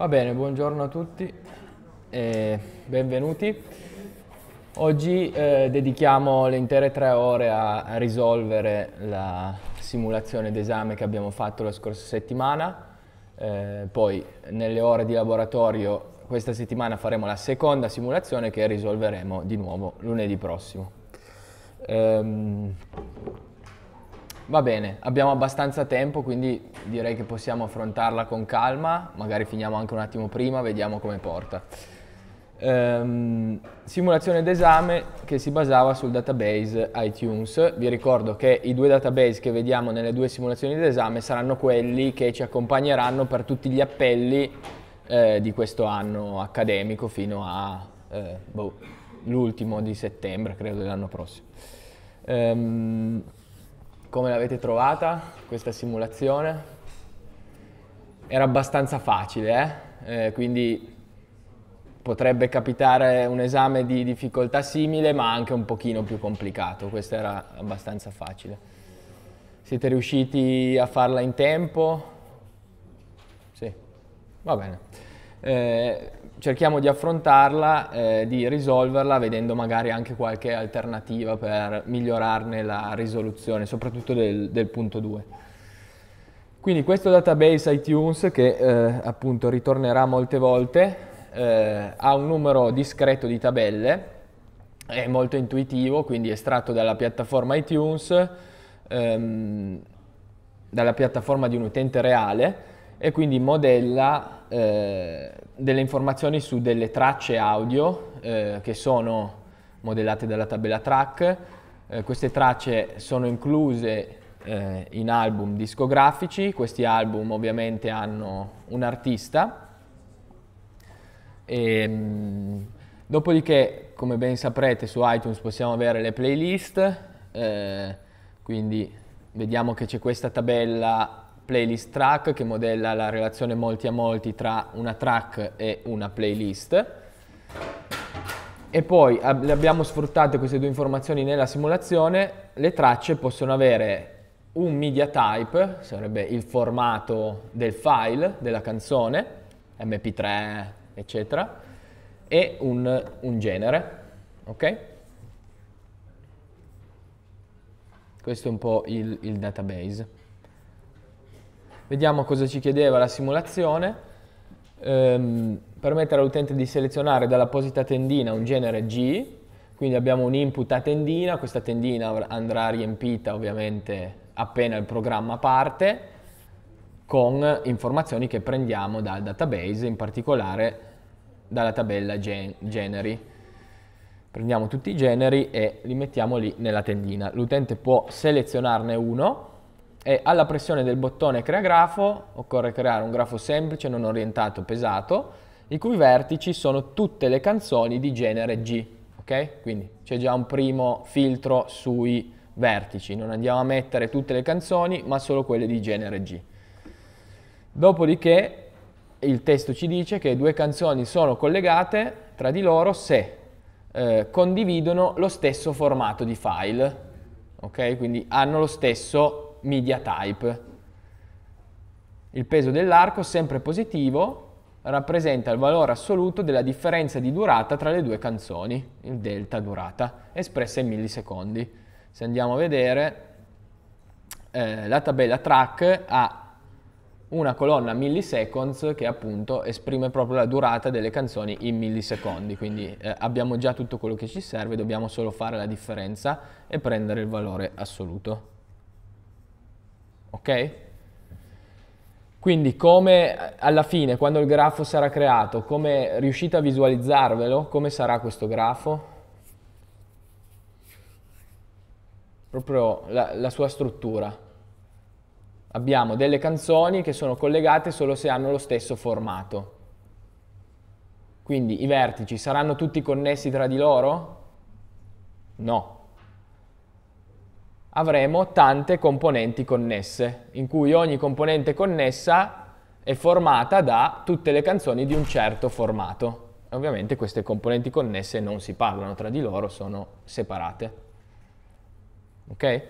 Va bene, buongiorno a tutti e benvenuti. Oggi eh, dedichiamo le intere tre ore a, a risolvere la simulazione d'esame che abbiamo fatto la scorsa settimana. Eh, poi nelle ore di laboratorio questa settimana faremo la seconda simulazione che risolveremo di nuovo lunedì prossimo. Ehm, Va bene, abbiamo abbastanza tempo, quindi direi che possiamo affrontarla con calma, magari finiamo anche un attimo prima, vediamo come porta. Ehm, simulazione d'esame che si basava sul database iTunes. Vi ricordo che i due database che vediamo nelle due simulazioni d'esame saranno quelli che ci accompagneranno per tutti gli appelli eh, di questo anno accademico fino all'ultimo eh, boh, di settembre, credo dell'anno prossimo. Ehm, come l'avete trovata questa simulazione? Era abbastanza facile, eh? Eh, quindi potrebbe capitare un esame di difficoltà simile ma anche un pochino più complicato, questo era abbastanza facile. Siete riusciti a farla in tempo? Sì, va bene. Eh, cerchiamo di affrontarla, eh, di risolverla vedendo magari anche qualche alternativa per migliorarne la risoluzione, soprattutto del, del punto 2. Quindi questo database iTunes che eh, appunto ritornerà molte volte eh, ha un numero discreto di tabelle, è molto intuitivo, quindi estratto dalla piattaforma iTunes, ehm, dalla piattaforma di un utente reale, e quindi modella eh, delle informazioni su delle tracce audio eh, che sono modellate dalla tabella track. Eh, queste tracce sono incluse eh, in album discografici, questi album ovviamente hanno un artista. E, mh, mm, dopodiché, come ben saprete, su iTunes possiamo avere le playlist, eh, quindi vediamo che c'è questa tabella playlist track che modella la relazione molti a molti tra una track e una playlist. E poi abbiamo sfruttato queste due informazioni nella simulazione, le tracce possono avere un media type, sarebbe il formato del file della canzone, mp3 eccetera, e un, un genere, ok? Questo è un po' il, il database. Vediamo cosa ci chiedeva la simulazione. Ehm, permettere all'utente di selezionare dall'apposita tendina un genere G, quindi abbiamo un input a tendina, questa tendina andrà riempita ovviamente appena il programma parte, con informazioni che prendiamo dal database, in particolare dalla tabella gen generi. Prendiamo tutti i generi e li mettiamo lì nella tendina. L'utente può selezionarne uno e alla pressione del bottone crea grafo occorre creare un grafo semplice, non orientato, pesato, i cui vertici sono tutte le canzoni di genere G, ok? Quindi c'è già un primo filtro sui vertici, non andiamo a mettere tutte le canzoni, ma solo quelle di genere G. Dopodiché il testo ci dice che due canzoni sono collegate tra di loro se eh, condividono lo stesso formato di file, ok? Quindi hanno lo stesso media type. Il peso dell'arco, sempre positivo, rappresenta il valore assoluto della differenza di durata tra le due canzoni, il delta durata, espressa in millisecondi. Se andiamo a vedere, eh, la tabella track ha una colonna milliseconds che appunto esprime proprio la durata delle canzoni in millisecondi, quindi eh, abbiamo già tutto quello che ci serve, dobbiamo solo fare la differenza e prendere il valore assoluto ok? Quindi come alla fine, quando il grafo sarà creato, come riuscite a visualizzarvelo? Come sarà questo grafo? Proprio la, la sua struttura. Abbiamo delle canzoni che sono collegate solo se hanno lo stesso formato. Quindi i vertici saranno tutti connessi tra di loro? No, avremo tante componenti connesse, in cui ogni componente connessa è formata da tutte le canzoni di un certo formato. Ovviamente queste componenti connesse non si parlano tra di loro, sono separate. Ok?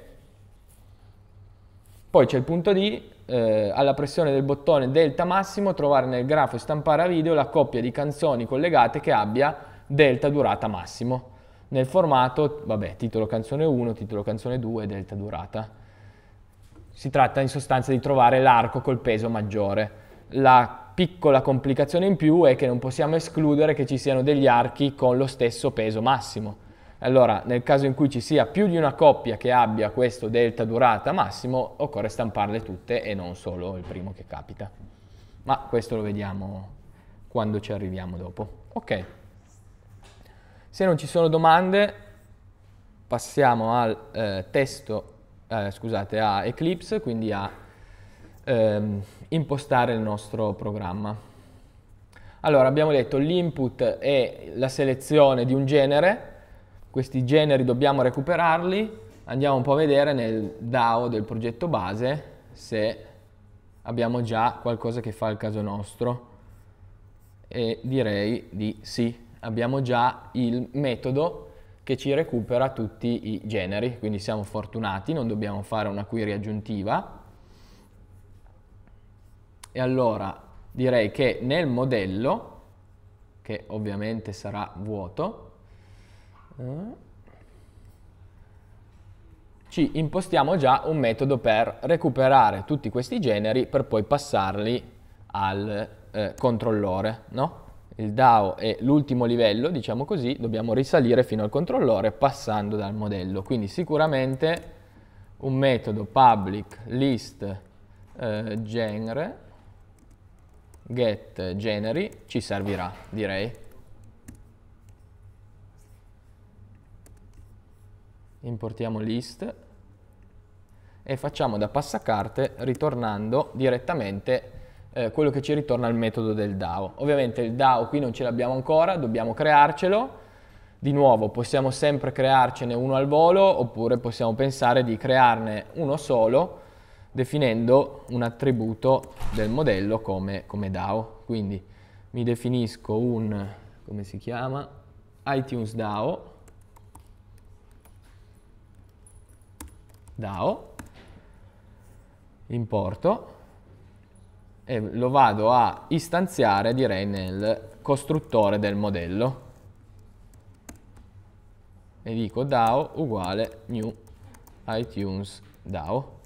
Poi c'è il punto D, eh, alla pressione del bottone delta massimo trovare nel grafo e stampare a video la coppia di canzoni collegate che abbia delta durata massimo nel formato, vabbè, titolo canzone 1, titolo canzone 2, delta durata. Si tratta in sostanza di trovare l'arco col peso maggiore. La piccola complicazione in più è che non possiamo escludere che ci siano degli archi con lo stesso peso massimo. Allora, nel caso in cui ci sia più di una coppia che abbia questo delta durata massimo, occorre stamparle tutte e non solo il primo che capita. Ma questo lo vediamo quando ci arriviamo dopo. Ok. Se non ci sono domande, passiamo al eh, testo, eh, scusate, a Eclipse, quindi a ehm, impostare il nostro programma. Allora, abbiamo detto l'input è la selezione di un genere, questi generi dobbiamo recuperarli, andiamo un po' a vedere nel DAO del progetto base se abbiamo già qualcosa che fa il caso nostro e direi di sì abbiamo già il metodo che ci recupera tutti i generi, quindi siamo fortunati, non dobbiamo fare una query aggiuntiva. E allora direi che nel modello, che ovviamente sarà vuoto, eh, ci impostiamo già un metodo per recuperare tutti questi generi per poi passarli al eh, controllore, no? il DAO è l'ultimo livello, diciamo così, dobbiamo risalire fino al controllore passando dal modello. Quindi sicuramente un metodo public list eh, genre get generi ci servirà, direi. Importiamo list e facciamo da passacarte ritornando direttamente eh, quello che ci ritorna è il metodo del DAO. Ovviamente il DAO qui non ce l'abbiamo ancora, dobbiamo crearcelo. Di nuovo possiamo sempre crearcene uno al volo oppure possiamo pensare di crearne uno solo definendo un attributo del modello come, come DAO. Quindi mi definisco un, come si chiama, iTunes DAO, DAO, importo, e lo vado a istanziare direi nel costruttore del modello e dico DAO uguale new iTunes DAO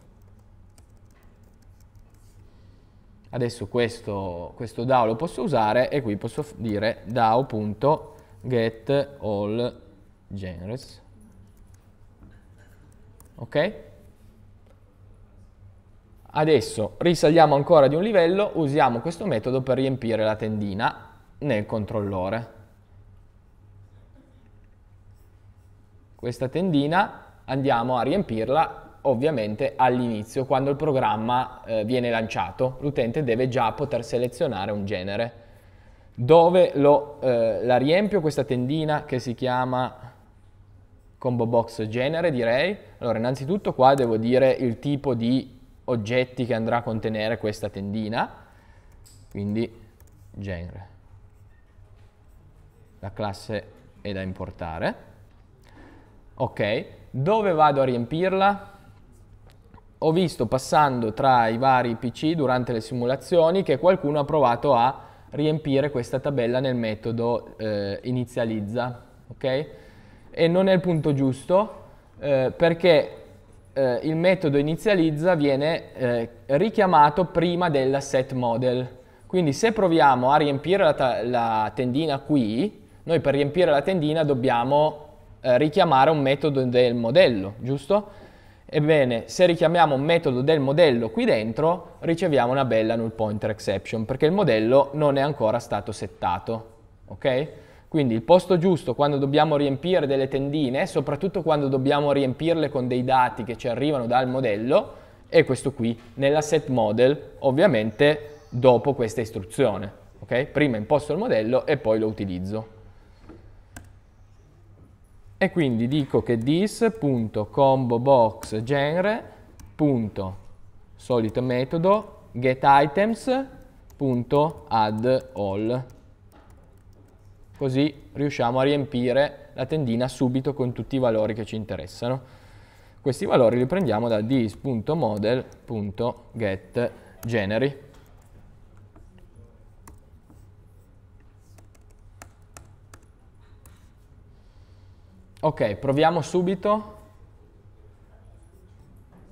adesso questo, questo DAO lo posso usare e qui posso dire DAO.getAllGenres ok? Adesso risaliamo ancora di un livello, usiamo questo metodo per riempire la tendina nel controllore. Questa tendina andiamo a riempirla ovviamente all'inizio, quando il programma eh, viene lanciato. L'utente deve già poter selezionare un genere. Dove lo, eh, la riempio questa tendina che si chiama combo box genere direi? Allora innanzitutto qua devo dire il tipo di oggetti che andrà a contenere questa tendina, quindi genre. La classe è da importare. Ok, dove vado a riempirla? Ho visto passando tra i vari PC durante le simulazioni che qualcuno ha provato a riempire questa tabella nel metodo eh, inizializza, ok? E non è il punto giusto eh, perché eh, il metodo inizializza viene eh, richiamato prima della set model. Quindi se proviamo a riempire la, la tendina qui, noi per riempire la tendina dobbiamo eh, richiamare un metodo del modello, giusto? Ebbene, se richiamiamo un metodo del modello qui dentro, riceviamo una bella null pointer exception, perché il modello non è ancora stato settato, ok? Quindi il posto giusto quando dobbiamo riempire delle tendine, soprattutto quando dobbiamo riempirle con dei dati che ci arrivano dal modello, è questo qui, nella set model, ovviamente dopo questa istruzione. Okay? Prima imposto il modello e poi lo utilizzo. E quindi dico che this.comboboxgenre.solito metodo getItems.addAll così riusciamo a riempire la tendina subito con tutti i valori che ci interessano. Questi valori li prendiamo da dis.model.getGenery. Ok, proviamo subito.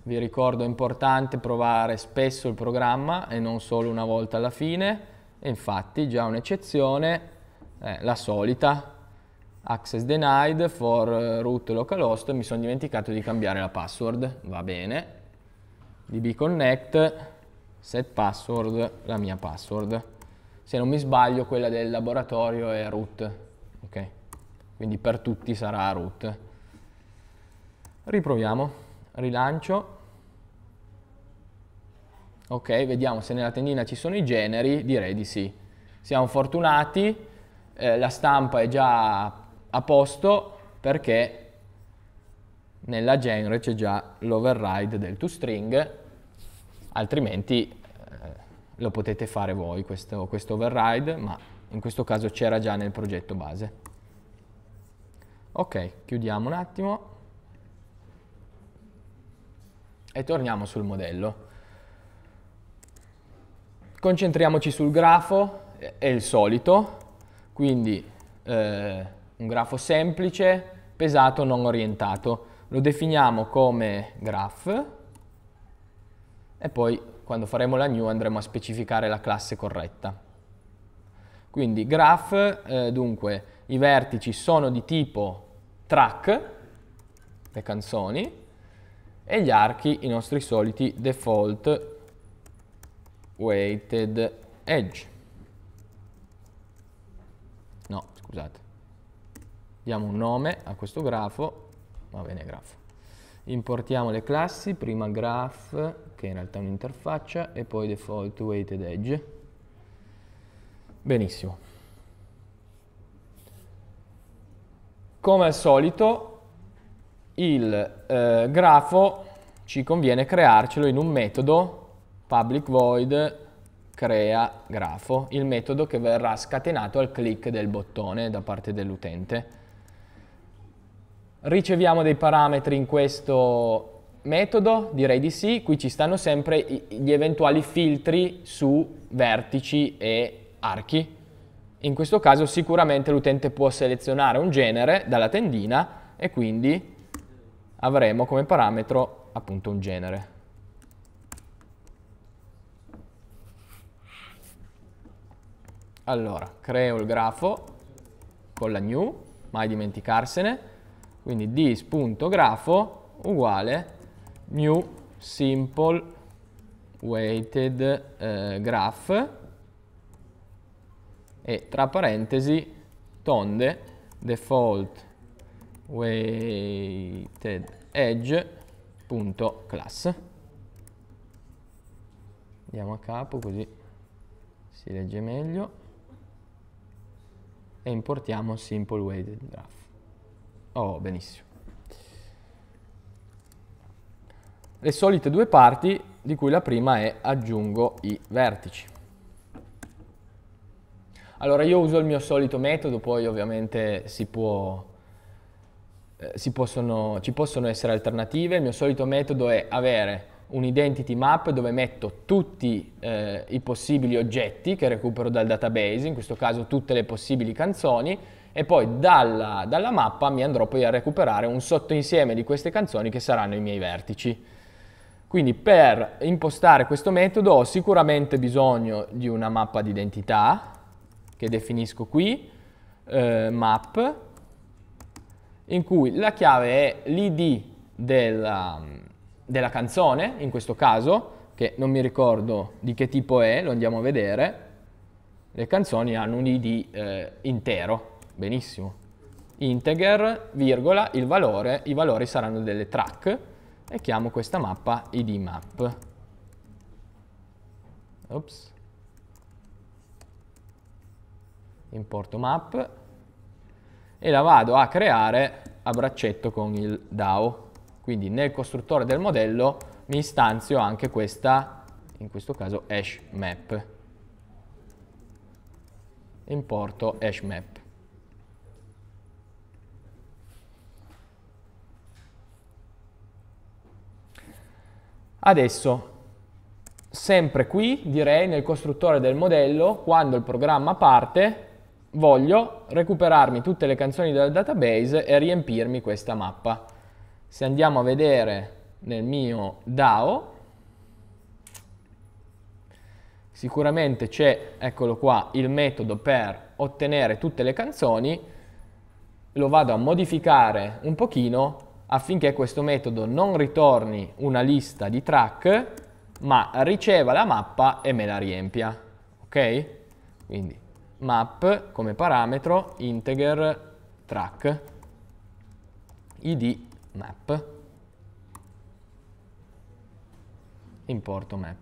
Vi ricordo è importante provare spesso il programma e non solo una volta alla fine. E infatti già un'eccezione eh, la solita access denied for eh, root localhost, mi sono dimenticato di cambiare la password, va bene, dbconnect, set password, la mia password, se non mi sbaglio quella del laboratorio è root, ok? Quindi per tutti sarà root. Riproviamo, rilancio, ok, vediamo se nella tendina ci sono i generi, direi di sì. Siamo fortunati, eh, la stampa è già a posto perché nella genre c'è già l'override del toString, altrimenti eh, lo potete fare voi questo, questo override, ma in questo caso c'era già nel progetto base. Ok, chiudiamo un attimo e torniamo sul modello. Concentriamoci sul grafo, eh, è il solito, quindi eh, un grafo semplice, pesato non orientato. Lo definiamo come graph e poi quando faremo la new andremo a specificare la classe corretta. Quindi graph, eh, dunque, i vertici sono di tipo track, le canzoni, e gli archi i nostri soliti default weighted edge. scusate, diamo un nome a questo grafo, va bene grafo. Importiamo le classi, prima graph, che in realtà è un'interfaccia, e poi default weighted edge. Benissimo. Come al solito, il eh, grafo ci conviene crearcelo in un metodo public void crea grafo, il metodo che verrà scatenato al click del bottone da parte dell'utente. Riceviamo dei parametri in questo metodo? Direi di sì, qui ci stanno sempre gli eventuali filtri su vertici e archi. In questo caso sicuramente l'utente può selezionare un genere dalla tendina e quindi avremo come parametro appunto un genere. Allora, creo il grafo con la new, mai dimenticarsene, quindi dis.grafo uguale new simple weighted eh, graph e tra parentesi tonde default weighted edge.class. Andiamo a capo così si legge meglio e importiamo simple weighted graph. Oh, benissimo. Le solite due parti, di cui la prima è aggiungo i vertici. Allora io uso il mio solito metodo, poi ovviamente si può, eh, si possono, ci possono essere alternative. Il mio solito metodo è avere un identity map dove metto tutti eh, i possibili oggetti che recupero dal database, in questo caso tutte le possibili canzoni, e poi dalla, dalla mappa mi andrò poi a recuperare un sottoinsieme di queste canzoni che saranno i miei vertici. Quindi per impostare questo metodo ho sicuramente bisogno di una mappa d'identità che definisco qui, eh, map, in cui la chiave è l'id della, della canzone, in questo caso, che non mi ricordo di che tipo è, lo andiamo a vedere. Le canzoni hanno un id eh, intero, benissimo. Integer, virgola, il valore, i valori saranno delle track e chiamo questa mappa id map. Ops. Importo map e la vado a creare a braccetto con il DAO. Quindi nel costruttore del modello mi istanzio anche questa, in questo caso, hash map. Importo hash map. Adesso, sempre qui, direi nel costruttore del modello, quando il programma parte, voglio recuperarmi tutte le canzoni del database e riempirmi questa mappa se andiamo a vedere nel mio DAO, sicuramente c'è, eccolo qua, il metodo per ottenere tutte le canzoni, lo vado a modificare un pochino affinché questo metodo non ritorni una lista di track, ma riceva la mappa e me la riempia, ok? Quindi map come parametro integer track id map, importo map.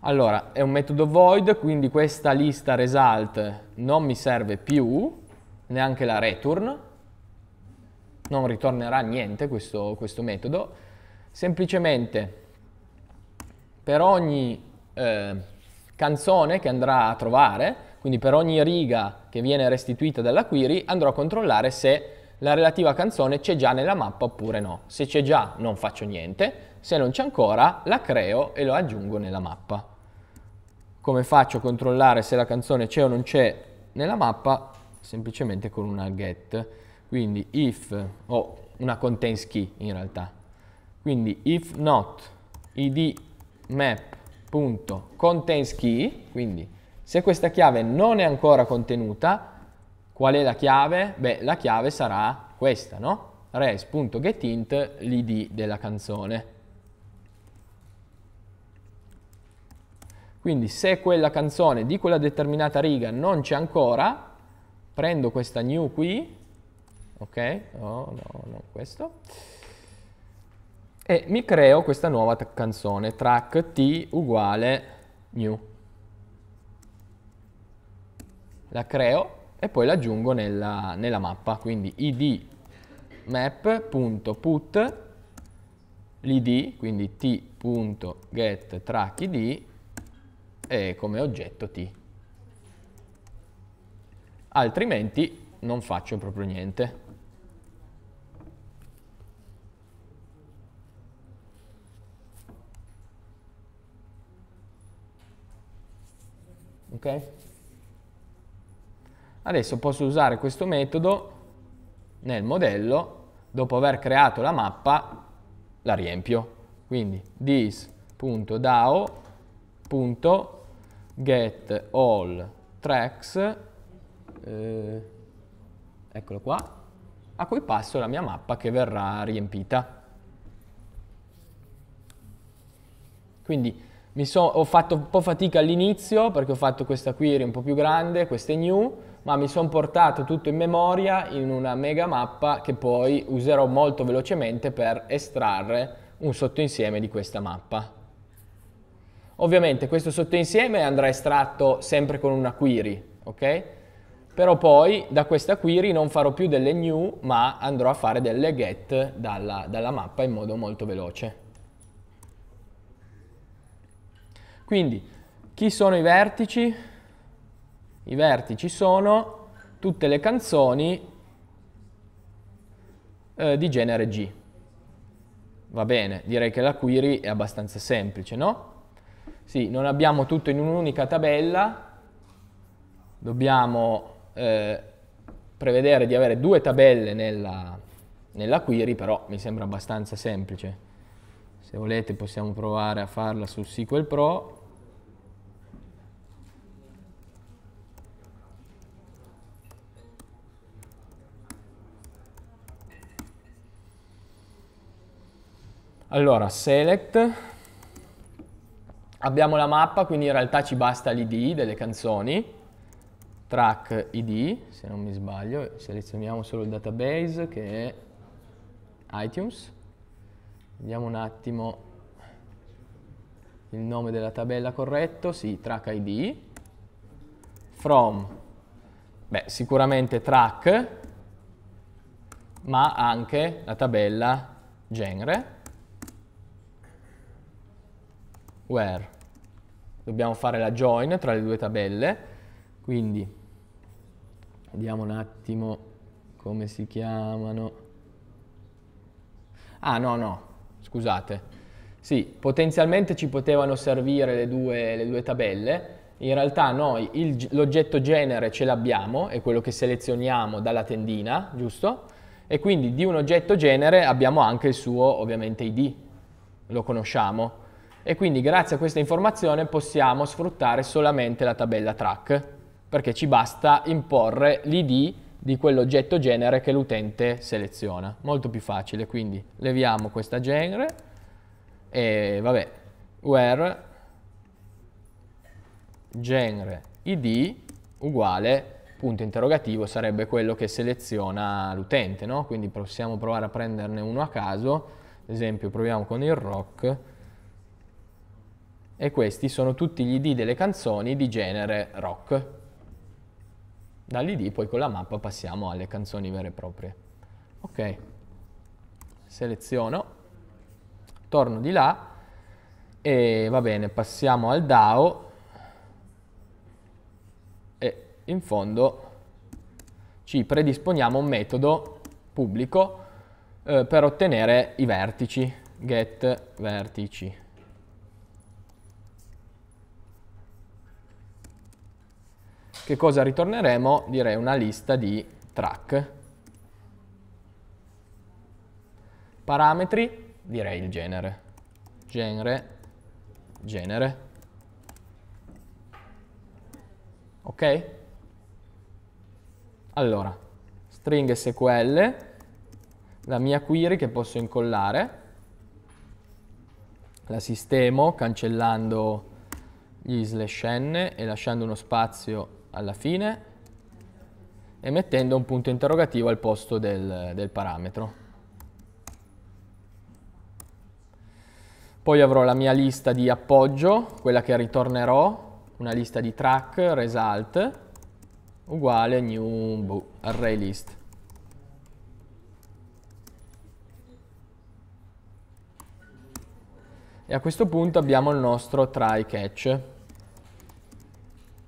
Allora, è un metodo void, quindi questa lista result non mi serve più, neanche la return, non ritornerà niente questo, questo metodo, semplicemente per ogni eh, canzone che andrà a trovare, quindi per ogni riga che viene restituita dalla query, andrò a controllare se la relativa canzone c'è già nella mappa oppure no. Se c'è già non faccio niente, se non c'è ancora la creo e lo aggiungo nella mappa. Come faccio a controllare se la canzone c'è o non c'è nella mappa? Semplicemente con una get. Quindi if, o oh, una contains key in realtà. Quindi if not id key, quindi se questa chiave non è ancora contenuta, Qual è la chiave? Beh, la chiave sarà questa, no? res.getInt l'id della canzone. Quindi se quella canzone di quella determinata riga non c'è ancora, prendo questa new qui, ok? No, no, non questo. E mi creo questa nuova canzone, track t uguale new. La creo e poi l'aggiungo nella, nella mappa, quindi id map.put l'id, quindi t.get t.getTrackID e come oggetto t. Altrimenti non faccio proprio niente. Okay. Adesso posso usare questo metodo nel modello, dopo aver creato la mappa, la riempio. Quindi this.dao.getAllTracks, eh, eccolo qua, a cui passo la mia mappa che verrà riempita. Quindi so, ho fatto un po' fatica all'inizio perché ho fatto questa query un po' più grande, queste new, ma mi sono portato tutto in memoria in una mega mappa che poi userò molto velocemente per estrarre un sottoinsieme di questa mappa. Ovviamente questo sottoinsieme andrà estratto sempre con una query, ok? Però poi da questa query non farò più delle new, ma andrò a fare delle get dalla, dalla mappa in modo molto veloce. Quindi, chi sono i vertici? i vertici sono tutte le canzoni eh, di genere G. Va bene, direi che la query è abbastanza semplice, no? Sì, non abbiamo tutto in un'unica tabella, dobbiamo eh, prevedere di avere due tabelle nella, nella query, però mi sembra abbastanza semplice. Se volete possiamo provare a farla su SQL Pro. Allora, select, abbiamo la mappa, quindi in realtà ci basta l'id delle canzoni, track id, se non mi sbaglio, selezioniamo solo il database che è iTunes, vediamo un attimo il nome della tabella corretto, sì, track id, from, beh, sicuramente track, ma anche la tabella genere, where. Dobbiamo fare la join tra le due tabelle, quindi vediamo un attimo come si chiamano. Ah no, no, scusate. Sì, potenzialmente ci potevano servire le due, le due tabelle, in realtà noi l'oggetto genere ce l'abbiamo, è quello che selezioniamo dalla tendina, giusto? E quindi di un oggetto genere abbiamo anche il suo, ovviamente, ID, lo conosciamo e quindi grazie a questa informazione possiamo sfruttare solamente la tabella track perché ci basta imporre l'id di quell'oggetto genere che l'utente seleziona. Molto più facile, quindi leviamo questa genere e vabbè, where genere id uguale punto interrogativo sarebbe quello che seleziona l'utente, no? Quindi possiamo provare a prenderne uno a caso, ad esempio proviamo con il rock e questi sono tutti gli ID delle canzoni di genere rock. Dall'ID poi con la mappa passiamo alle canzoni vere e proprie. Ok, seleziono, torno di là e va bene, passiamo al DAO e in fondo ci predisponiamo un metodo pubblico eh, per ottenere i vertici, get vertici. che cosa ritorneremo? Direi una lista di track. Parametri, direi il genere. Genere, genere. Ok? Allora, string SQL, la mia query che posso incollare, la sistemo cancellando gli slash n e lasciando uno spazio alla fine e mettendo un punto interrogativo al posto del, del parametro. Poi avrò la mia lista di appoggio, quella che ritornerò, una lista di track, result, uguale new boh, array list. E a questo punto abbiamo il nostro try catch.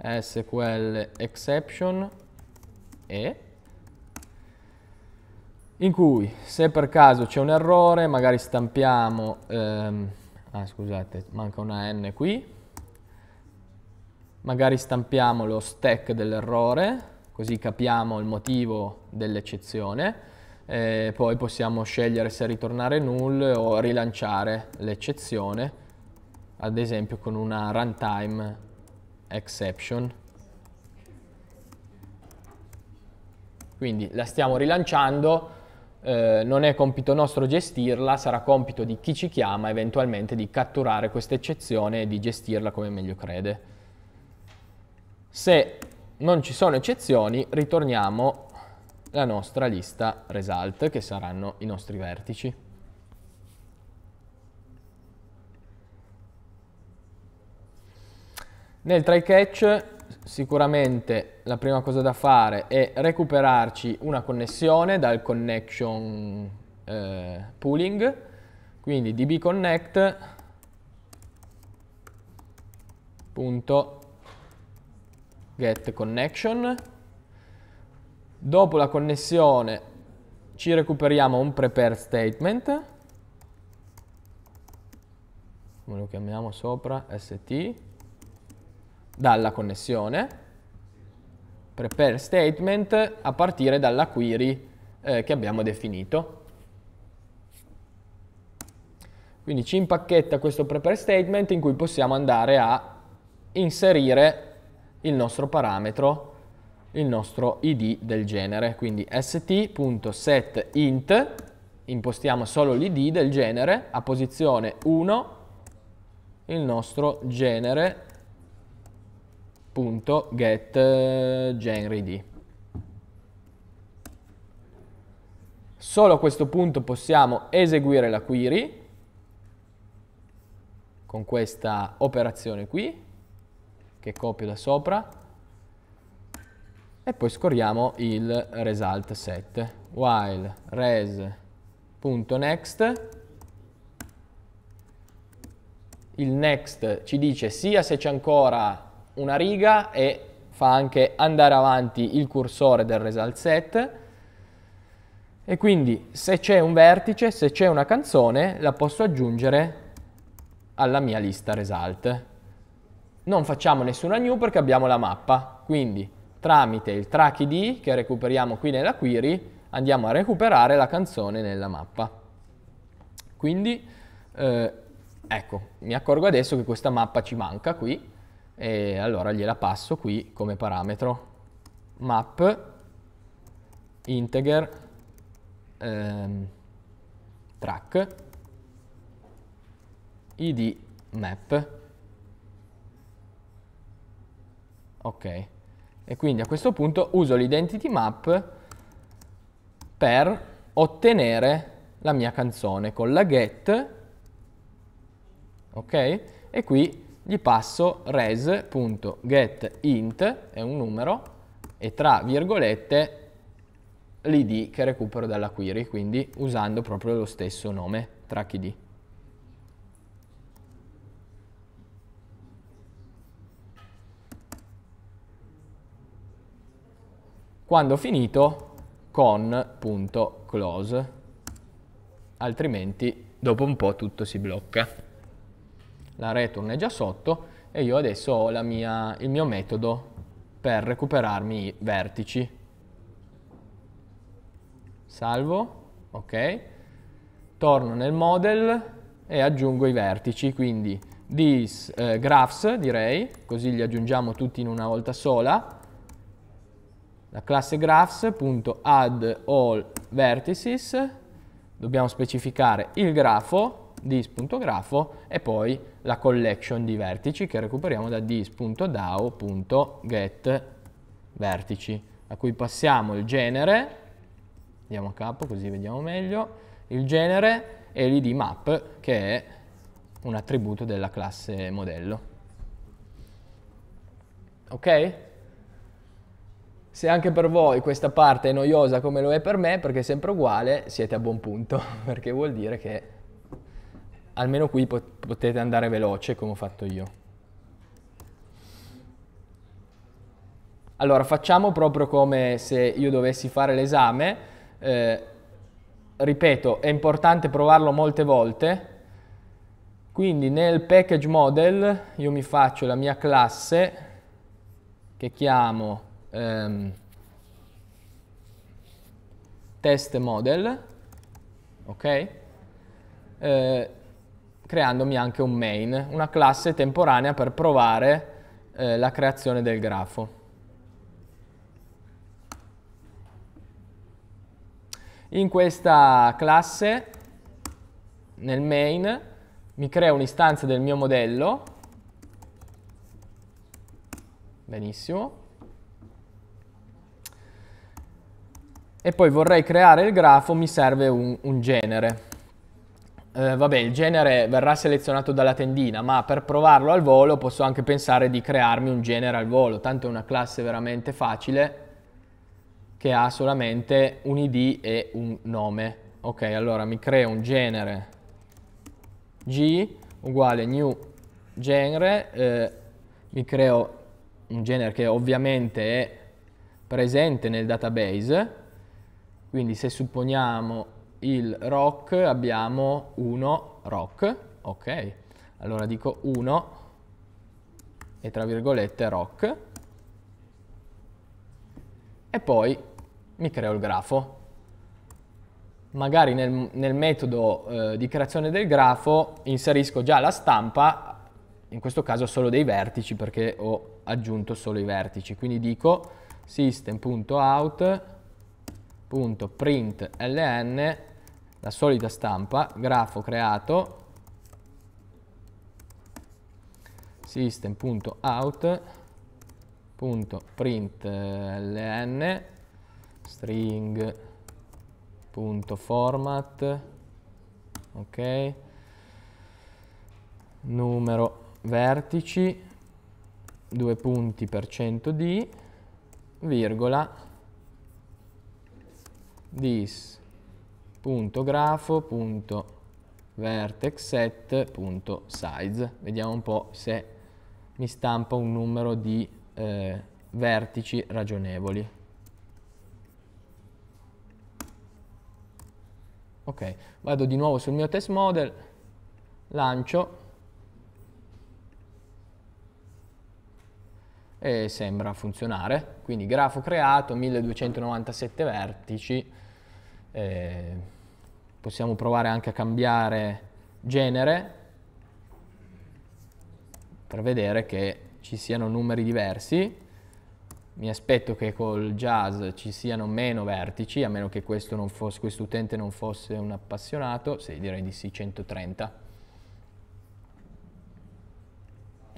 SQL exception e in cui se per caso c'è un errore magari stampiamo ehm, ah scusate manca una n qui magari stampiamo lo stack dell'errore così capiamo il motivo dell'eccezione poi possiamo scegliere se ritornare null o rilanciare l'eccezione ad esempio con una runtime exception. Quindi la stiamo rilanciando, eh, non è compito nostro gestirla, sarà compito di chi ci chiama eventualmente di catturare questa eccezione e di gestirla come meglio crede. Se non ci sono eccezioni, ritorniamo la nostra lista result, che saranno i nostri vertici. Nel try catch sicuramente la prima cosa da fare è recuperarci una connessione dal connection eh, pooling, quindi dbconnect get connection dopo la connessione ci recuperiamo un prepare statement come lo chiamiamo sopra st dalla connessione, prepare statement a partire dalla query eh, che abbiamo definito. Quindi ci impacchetta questo prepare statement in cui possiamo andare a inserire il nostro parametro, il nostro id del genere. Quindi st.setInt, impostiamo solo l'id del genere, a posizione 1 il nostro genere punto get eh, genre Solo a questo punto possiamo eseguire la query con questa operazione qui che copio da sopra e poi scorriamo il result set while res.next il next ci dice sia se c'è ancora una riga e fa anche andare avanti il cursore del result set e quindi se c'è un vertice, se c'è una canzone, la posso aggiungere alla mia lista result. Non facciamo nessuna new perché abbiamo la mappa, quindi tramite il track ID che recuperiamo qui nella query andiamo a recuperare la canzone nella mappa. Quindi eh, ecco, mi accorgo adesso che questa mappa ci manca qui e allora gliela passo qui come parametro map integer ehm, track id map ok e quindi a questo punto uso l'identity map per ottenere la mia canzone con la get ok e qui gli passo res.getInt, è un numero, e tra virgolette l'id che recupero dalla query, quindi usando proprio lo stesso nome, track id. Quando ho finito, con.close, altrimenti dopo un po' tutto si blocca la return è già sotto e io adesso ho mia, il mio metodo per recuperarmi i vertici. Salvo, ok. Torno nel model e aggiungo i vertici, quindi these eh, graphs direi, così li aggiungiamo tutti in una volta sola. La classe graphs.addAllVertices, dobbiamo specificare il grafo dis.grafo e poi la collection di vertici che recuperiamo da dis.dao.get vertici a cui passiamo il genere andiamo a capo così vediamo meglio il genere e l'id map che è un attributo della classe modello ok? Se anche per voi questa parte è noiosa come lo è per me, perché è sempre uguale, siete a buon punto, perché vuol dire che almeno qui potete andare veloce come ho fatto io. Allora facciamo proprio come se io dovessi fare l'esame, eh, ripeto è importante provarlo molte volte, quindi nel package model io mi faccio la mia classe che chiamo ehm, test model, ok? Eh, creandomi anche un main, una classe temporanea per provare eh, la creazione del grafo. In questa classe, nel main, mi crea un'istanza del mio modello, benissimo, e poi vorrei creare il grafo, mi serve un, un genere eh, vabbè, il genere verrà selezionato dalla tendina, ma per provarlo al volo posso anche pensare di crearmi un genere al volo, tanto è una classe veramente facile che ha solamente un id e un nome. Ok, allora mi creo un genere g uguale new genere, eh, mi creo un genere che ovviamente è presente nel database, quindi se supponiamo il rock abbiamo 1 rock, ok? Allora dico 1 e tra virgolette rock e poi mi creo il grafo. Magari nel, nel metodo eh, di creazione del grafo inserisco già la stampa, in questo caso solo dei vertici perché ho aggiunto solo i vertici, quindi dico system.out.println la solita stampa, grafo creato, system.out.println eh, string.format ok numero vertici due punti per cento di virgola this punto grafo vediamo un po' se mi stampa un numero di eh, vertici ragionevoli ok vado di nuovo sul mio test model lancio e sembra funzionare quindi grafo creato 1297 vertici eh, possiamo provare anche a cambiare genere per vedere che ci siano numeri diversi. Mi aspetto che col jazz ci siano meno vertici, a meno che questo, fosse, questo utente non fosse un appassionato, sì, direi di sì, 130.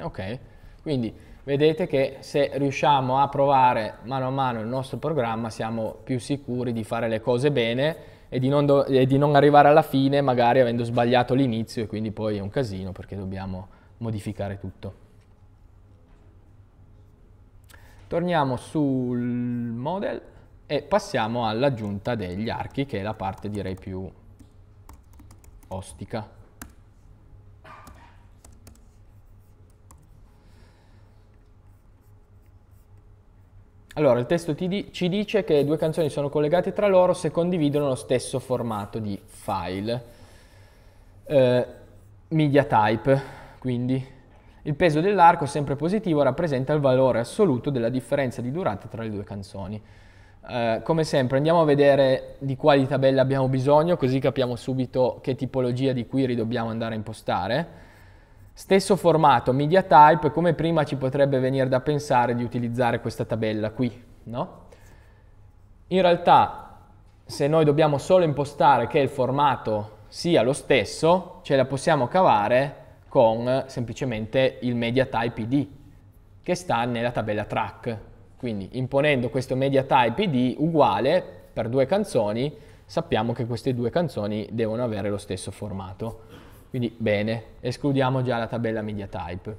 Ok, quindi vedete che se riusciamo a provare mano a mano il nostro programma siamo più sicuri di fare le cose bene e di non, do- e di non arrivare alla fine magari avendo sbagliato l'inizio e quindi poi è un casino perché dobbiamo modificare tutto. Torniamo sul model e passiamo all'aggiunta degli archi che è la parte direi più ostica. Allora, il testo di, ci dice che due canzoni sono collegate tra loro se condividono lo stesso formato di file. Eh, media type, quindi il peso dell'arco sempre positivo rappresenta il valore assoluto della differenza di durata tra le due canzoni. Eh, come sempre andiamo a vedere di quali tabelle abbiamo bisogno così capiamo subito che tipologia di query dobbiamo andare a impostare. Stesso formato media type, come prima ci potrebbe venire da pensare di utilizzare questa tabella qui, no? In realtà, se noi dobbiamo solo impostare che il formato sia lo stesso, ce la possiamo cavare con semplicemente il media type id che sta nella tabella track. Quindi imponendo questo media type id uguale per due canzoni, sappiamo che queste due canzoni devono avere lo stesso formato. Quindi bene, escludiamo già la tabella media type.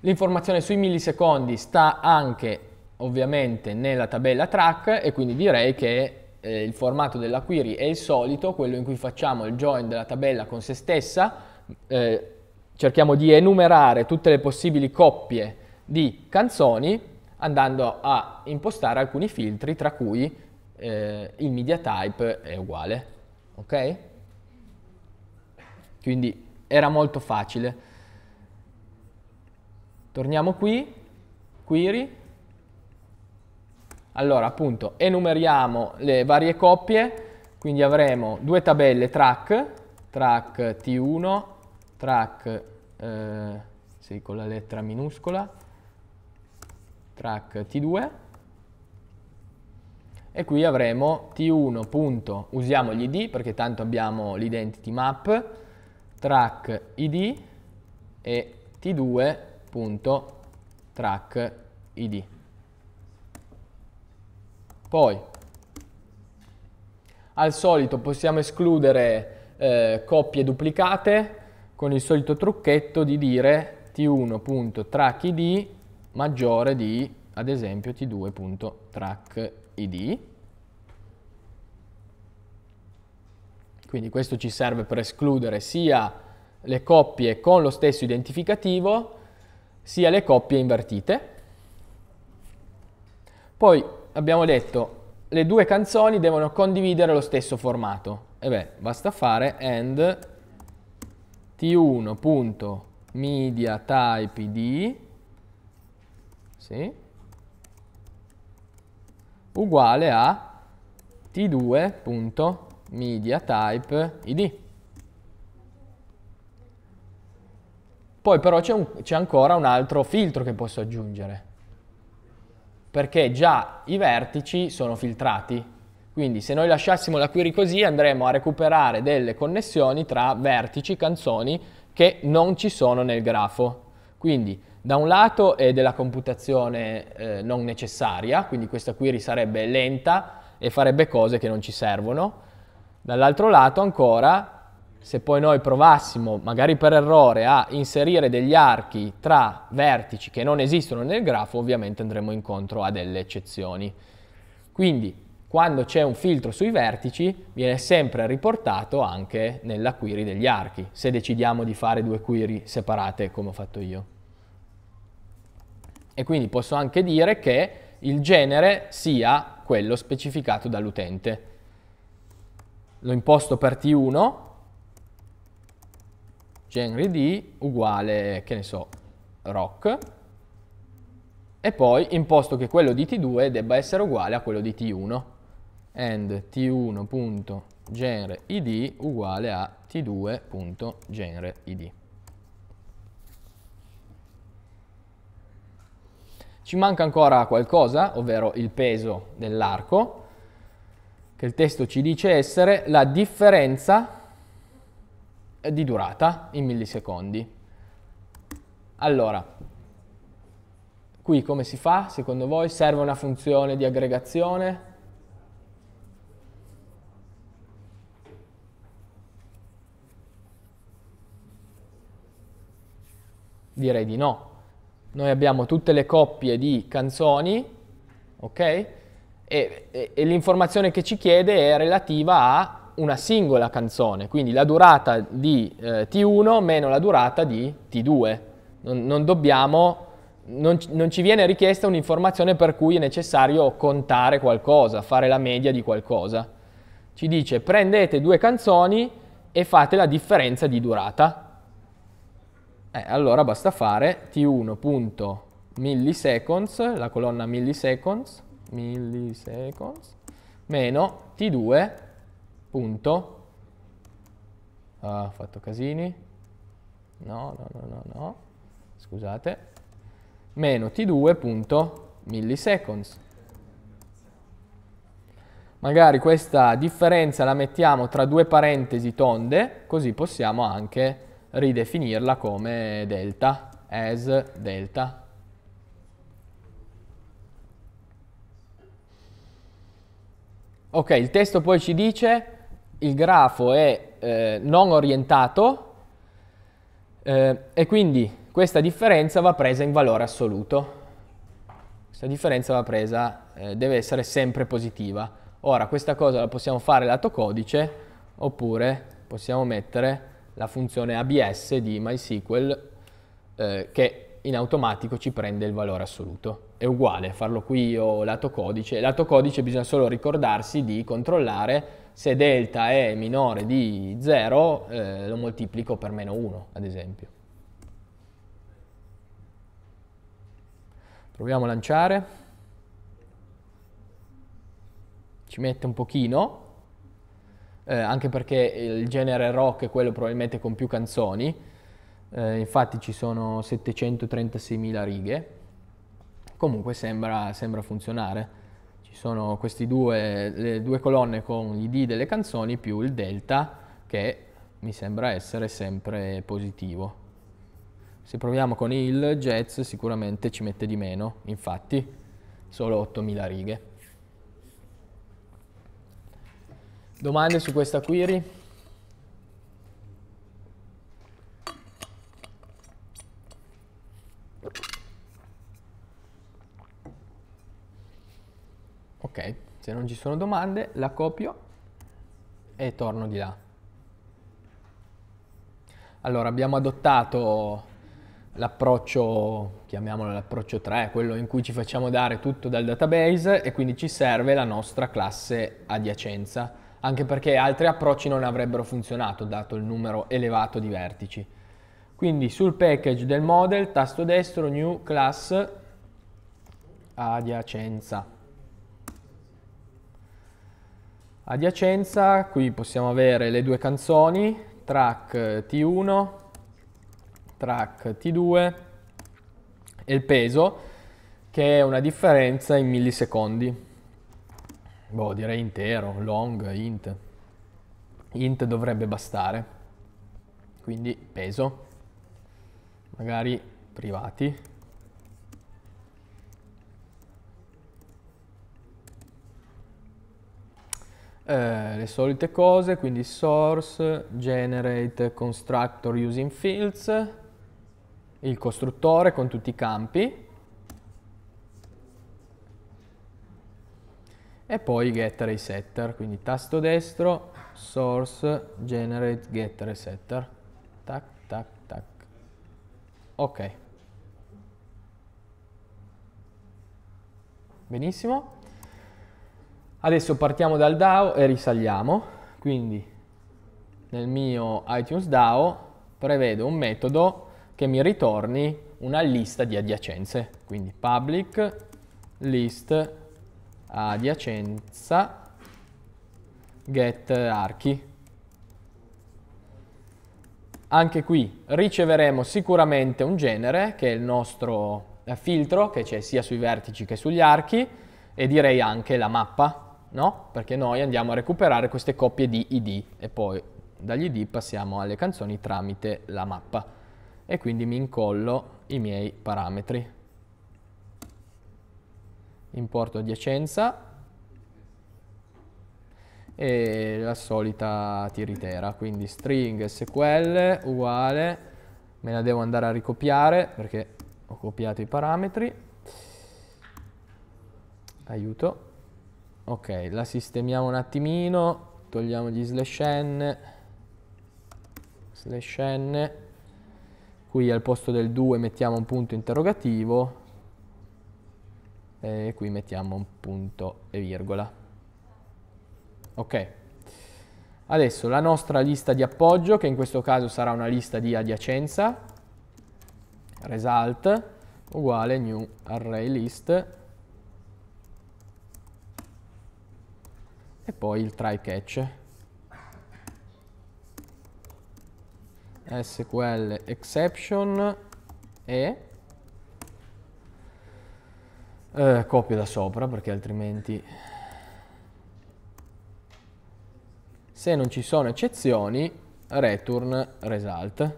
L'informazione sui millisecondi sta anche ovviamente nella tabella track e quindi direi che eh, il formato della query è il solito, quello in cui facciamo il join della tabella con se stessa, eh, cerchiamo di enumerare tutte le possibili coppie di canzoni andando a impostare alcuni filtri tra cui eh, il media type è uguale. Okay? Quindi era molto facile. Torniamo qui, query. Allora, appunto, enumeriamo le varie coppie, quindi avremo due tabelle track, track T1, track, eh, sì, con la lettera minuscola, track T2, e qui avremo T1. usiamo gli ID perché tanto abbiamo l'identity map, track id e t2.track id. Poi, al solito possiamo escludere eh, coppie duplicate con il solito trucchetto di dire t1.track id maggiore di, ad esempio, t2.track id. Quindi questo ci serve per escludere sia le coppie con lo stesso identificativo, sia le coppie invertite. Poi abbiamo detto le due canzoni devono condividere lo stesso formato. E beh, basta fare and t1.media sì, uguale a t2.media media type id. Poi però c'è ancora un altro filtro che posso aggiungere, perché già i vertici sono filtrati. Quindi se noi lasciassimo la query così andremo a recuperare delle connessioni tra vertici, canzoni, che non ci sono nel grafo. Quindi da un lato è della computazione eh, non necessaria, quindi questa query sarebbe lenta e farebbe cose che non ci servono, Dall'altro lato ancora, se poi noi provassimo, magari per errore, a inserire degli archi tra vertici che non esistono nel grafo, ovviamente andremo incontro a delle eccezioni. Quindi, quando c'è un filtro sui vertici, viene sempre riportato anche nella query degli archi, se decidiamo di fare due query separate come ho fatto io. E quindi posso anche dire che il genere sia quello specificato dall'utente lo imposto per T1, genre D uguale, che ne so, rock, e poi imposto che quello di T2 debba essere uguale a quello di T1, and T1.genre id uguale a T2.genre id. Ci manca ancora qualcosa, ovvero il peso dell'arco, che il testo ci dice essere la differenza di durata in millisecondi. Allora, qui come si fa? Secondo voi serve una funzione di aggregazione? Direi di no. Noi abbiamo tutte le coppie di canzoni, ok? e, e, e l'informazione che ci chiede è relativa a una singola canzone, quindi la durata di eh, T1 meno la durata di T2. Non, non, dobbiamo, non, non ci viene richiesta un'informazione per cui è necessario contare qualcosa, fare la media di qualcosa. Ci dice prendete due canzoni e fate la differenza di durata. Eh, allora basta fare T1.milliseconds, la colonna milliseconds, milliseconds meno T2 punto ah, ho fatto casini no no no no no scusate meno T2 punto milliseconds magari questa differenza la mettiamo tra due parentesi tonde così possiamo anche ridefinirla come delta as delta Ok, il testo poi ci dice il grafo è eh, non orientato eh, e quindi questa differenza va presa in valore assoluto. Questa differenza va presa, eh, deve essere sempre positiva. Ora questa cosa la possiamo fare lato codice oppure possiamo mettere la funzione abs di MySQL eh, che in automatico ci prende il valore assoluto. È uguale farlo qui o lato codice. Lato codice bisogna solo ricordarsi di controllare se delta è minore di 0 eh, lo moltiplico per meno 1 ad esempio. Proviamo a lanciare. Ci mette un pochino, eh, anche perché il genere rock è quello probabilmente con più canzoni, eh, infatti ci sono 736.000 righe, comunque sembra, sembra, funzionare. Ci sono queste due, due colonne con gli D delle canzoni più il delta che mi sembra essere sempre positivo. Se proviamo con il jazz sicuramente ci mette di meno, infatti solo 8.000 righe. Domande su questa query? Ok, se non ci sono domande la copio e torno di là. Allora, abbiamo adottato l'approccio, chiamiamolo l'approccio 3, quello in cui ci facciamo dare tutto dal database e quindi ci serve la nostra classe adiacenza, anche perché altri approcci non avrebbero funzionato dato il numero elevato di vertici. Quindi sul package del model, tasto destro, new class adiacenza. adiacenza, qui possiamo avere le due canzoni, track eh, T1, track T2 e il peso che è una differenza in millisecondi. Boh, direi intero, long, int. Int dovrebbe bastare. Quindi peso, magari privati. eh, le solite cose, quindi source, generate constructor using fields, il costruttore con tutti i campi e poi getter e setter, quindi tasto destro, source, generate, getter e setter. Tac, tac, tac. Ok. Benissimo. Adesso partiamo dal DAO e risaliamo, quindi nel mio iTunes DAO prevedo un metodo che mi ritorni una lista di adiacenze, quindi public list adiacenza get archi. Anche qui riceveremo sicuramente un genere che è il nostro eh, filtro che c'è sia sui vertici che sugli archi e direi anche la mappa no? Perché noi andiamo a recuperare queste coppie di ID e poi dagli ID passiamo alle canzoni tramite la mappa e quindi mi incollo i miei parametri. Importo adiacenza e la solita tiritera, quindi string SQL uguale, me la devo andare a ricopiare perché ho copiato i parametri, aiuto, Ok, la sistemiamo un attimino, togliamo gli slash n, slash n, qui al posto del 2 mettiamo un punto interrogativo e qui mettiamo un punto e virgola. Ok, adesso la nostra lista di appoggio, che in questo caso sarà una lista di adiacenza, result uguale new array list e poi il try catch SQL exception e eh, copio da sopra perché altrimenti se non ci sono eccezioni return result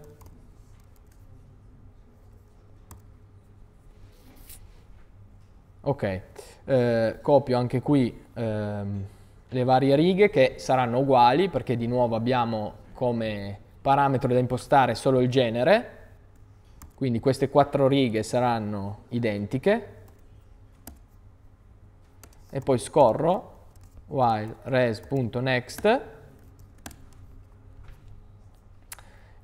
ok eh, copio anche qui ehm, le varie righe che saranno uguali perché di nuovo abbiamo come parametro da impostare solo il genere, quindi queste quattro righe saranno identiche e poi scorro while res.next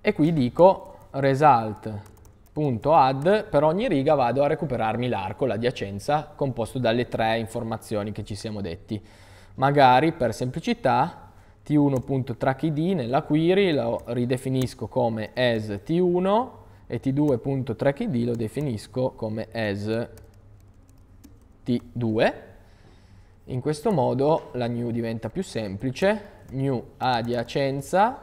e qui dico result.add per ogni riga vado a recuperarmi l'arco, l'adiacenza composto dalle tre informazioni che ci siamo detti. Magari per semplicità t1.trackID nella query lo ridefinisco come as t1 e t2.trackID lo definisco come as t2. In questo modo la new diventa più semplice, new adiacenza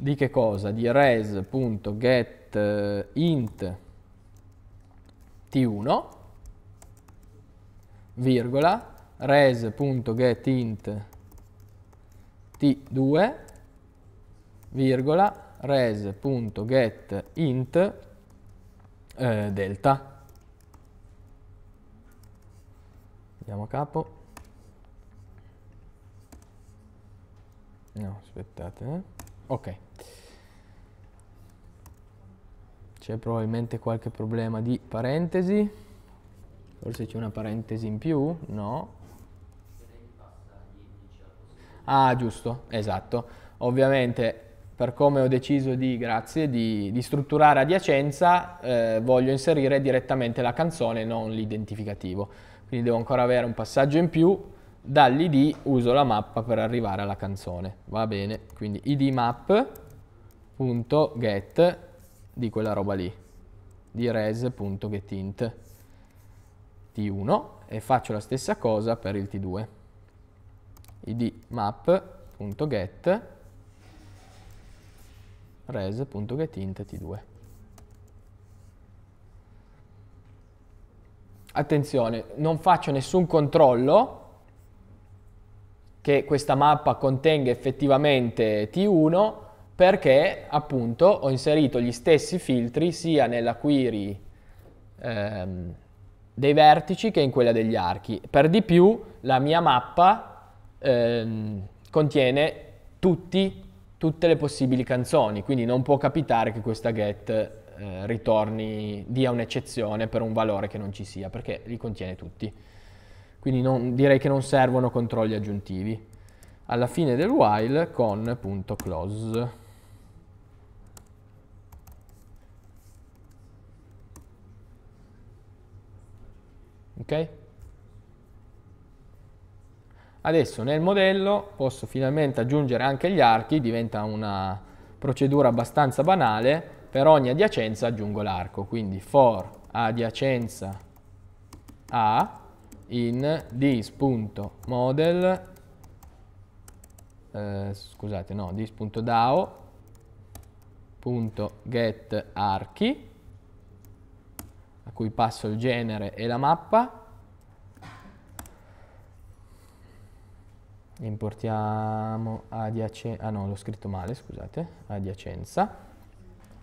di che cosa? Di res.getint eh, t1 virgola res.getInt t2 virgola res.getInt eh, delta. Andiamo a capo. No, aspettate. Eh. Ok. C'è probabilmente qualche problema di parentesi. Forse c'è una parentesi in più? No. Ah, giusto, esatto. Ovviamente per come ho deciso di, grazie, di, di strutturare adiacenza, eh, voglio inserire direttamente la canzone, non l'identificativo. Quindi devo ancora avere un passaggio in più, dall'id uso la mappa per arrivare alla canzone. Va bene, quindi idmap.get di quella roba lì, di res.getint t1 e faccio la stessa cosa per il t2 id map.get res.getInt t2. Attenzione, non faccio nessun controllo che questa mappa contenga effettivamente T1 perché appunto ho inserito gli stessi filtri sia nella query ehm, dei vertici che in quella degli archi. Per di più la mia mappa ehm, contiene tutti, tutte le possibili canzoni, quindi non può capitare che questa get eh, ritorni, dia un'eccezione per un valore che non ci sia, perché li contiene tutti. Quindi non, direi che non servono controlli aggiuntivi. Alla fine del while con.close. Ok? Adesso nel modello posso finalmente aggiungere anche gli archi, diventa una procedura abbastanza banale, per ogni adiacenza aggiungo l'arco, quindi for adiacenza A in dis.model, eh, scusate no, dis.dao.getArchi, a cui passo il genere e la mappa, importiamo adiacenza, ah no l'ho scritto male scusate, adiacenza,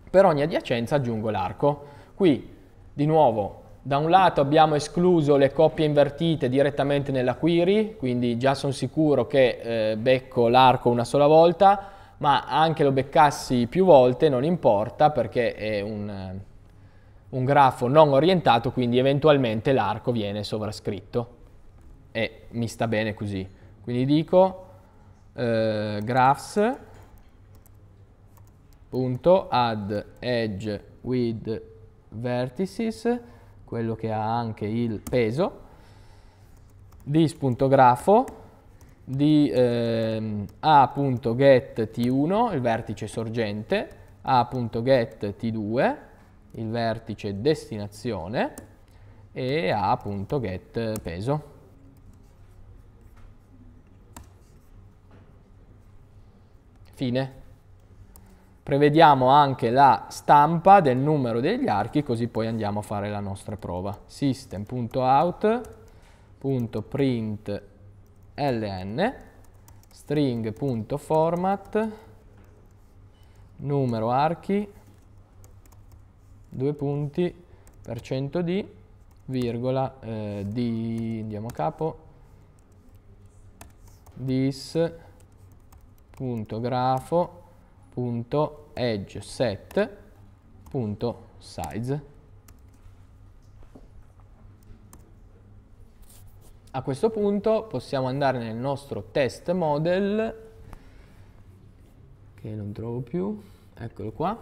per ogni adiacenza aggiungo l'arco, qui di nuovo da un lato abbiamo escluso le coppie invertite direttamente nella query, quindi già sono sicuro che eh, becco l'arco una sola volta, ma anche lo beccassi più volte non importa perché è un, un grafo non orientato, quindi eventualmente l'arco viene sovrascritto e mi sta bene così. Quindi dico eh, graphs.add edge with vertices, quello che ha anche il peso, dis.grafo di ehm, a.get t1, il vertice sorgente, a.get t2, il vertice destinazione, e a.get peso. Fine. Prevediamo anche la stampa del numero degli archi, così poi andiamo a fare la nostra prova. System.out.println string.format numero archi due punti per cento di virgola eh, di andiamo a capo dis punto grafo a questo punto possiamo andare nel nostro test model che non trovo più eccolo qua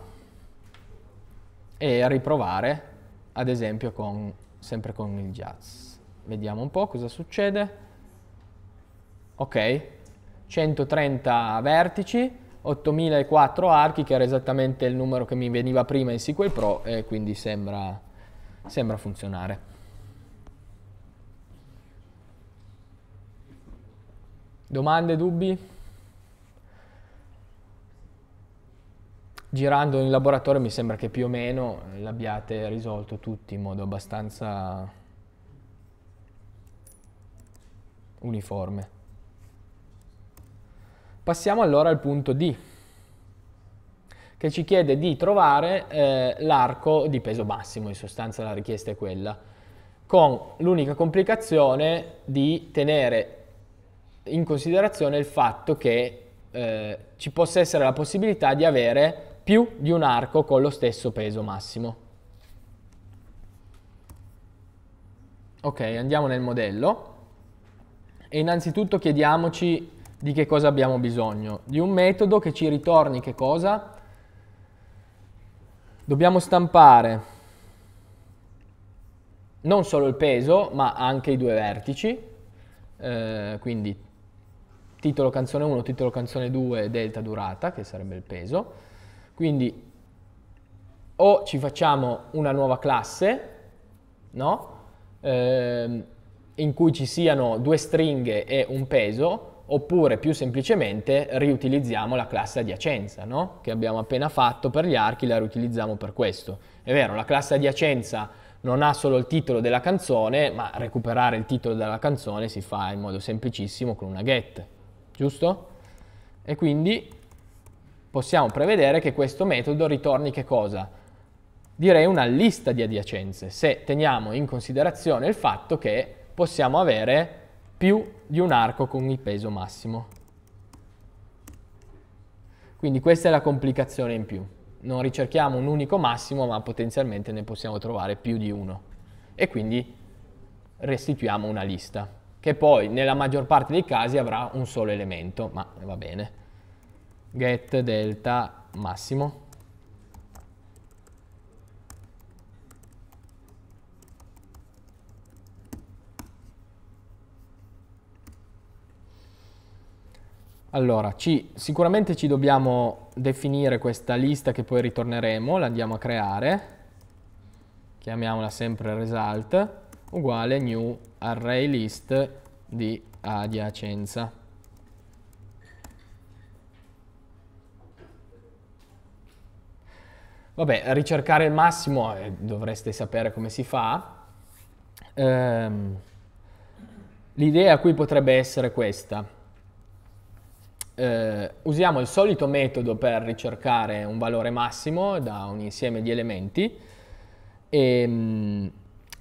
e riprovare ad esempio con, sempre con il jazz vediamo un po' cosa succede ok 130 vertici, 8004 archi che era esattamente il numero che mi veniva prima in SQL Pro e quindi sembra, sembra funzionare. Domande, dubbi? Girando in laboratorio mi sembra che più o meno l'abbiate risolto tutti in modo abbastanza uniforme. Passiamo allora al punto D, che ci chiede di trovare eh, l'arco di peso massimo, in sostanza la richiesta è quella, con l'unica complicazione di tenere in considerazione il fatto che eh, ci possa essere la possibilità di avere più di un arco con lo stesso peso massimo. Ok, andiamo nel modello e innanzitutto chiediamoci di che cosa abbiamo bisogno? Di un metodo che ci ritorni che cosa? Dobbiamo stampare non solo il peso, ma anche i due vertici, eh, quindi titolo canzone 1, titolo canzone 2, delta durata, che sarebbe il peso. Quindi o ci facciamo una nuova classe, no? eh, in cui ci siano due stringhe e un peso, oppure più semplicemente riutilizziamo la classe adiacenza, no? che abbiamo appena fatto per gli archi, la riutilizziamo per questo. È vero, la classe adiacenza non ha solo il titolo della canzone, ma recuperare il titolo della canzone si fa in modo semplicissimo con una get, giusto? E quindi possiamo prevedere che questo metodo ritorni che cosa? Direi una lista di adiacenze, se teniamo in considerazione il fatto che possiamo avere più di un arco con il peso massimo. Quindi questa è la complicazione in più. Non ricerchiamo un unico massimo, ma potenzialmente ne possiamo trovare più di uno. E quindi restituiamo una lista, che poi nella maggior parte dei casi avrà un solo elemento, ma va bene. Get delta massimo Allora, ci, sicuramente ci dobbiamo definire questa lista che poi ritorneremo, la andiamo a creare, chiamiamola sempre result, uguale new array list di adiacenza. Vabbè, ricercare il massimo, eh, dovreste sapere come si fa. Ehm, L'idea qui potrebbe essere questa eh, usiamo il solito metodo per ricercare un valore massimo da un insieme di elementi e mm,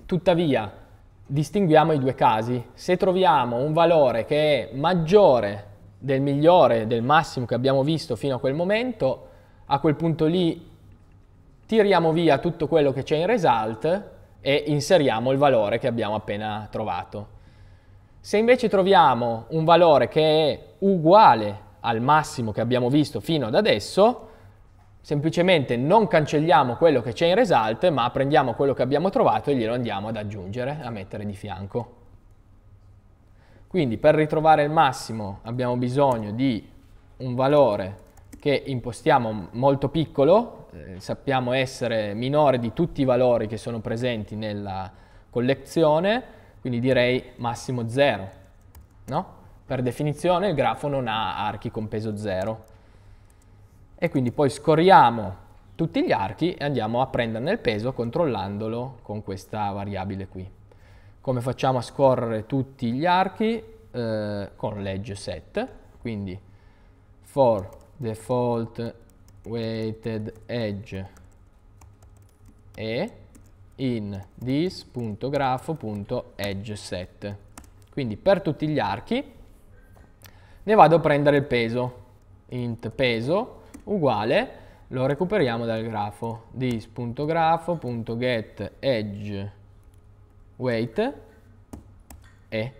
tuttavia distinguiamo i due casi. Se troviamo un valore che è maggiore del migliore, del massimo che abbiamo visto fino a quel momento, a quel punto lì tiriamo via tutto quello che c'è in result e inseriamo il valore che abbiamo appena trovato. Se invece troviamo un valore che è uguale al massimo che abbiamo visto fino ad adesso, semplicemente non cancelliamo quello che c'è in result, ma prendiamo quello che abbiamo trovato e glielo andiamo ad aggiungere, a mettere di fianco. Quindi per ritrovare il massimo abbiamo bisogno di un valore che impostiamo molto piccolo, eh, sappiamo essere minore di tutti i valori che sono presenti nella collezione, quindi direi massimo 0, no? Per definizione il grafo non ha archi con peso 0. E quindi poi scorriamo tutti gli archi e andiamo a prenderne il peso controllandolo con questa variabile qui. Come facciamo a scorrere tutti gli archi? Eh, con legge set, quindi for default weighted edge e in this.grafo.edgeset. Quindi per tutti gli archi ne vado a prendere il peso. int peso uguale lo recuperiamo dal grafo this.grafo.getEdgeWeight e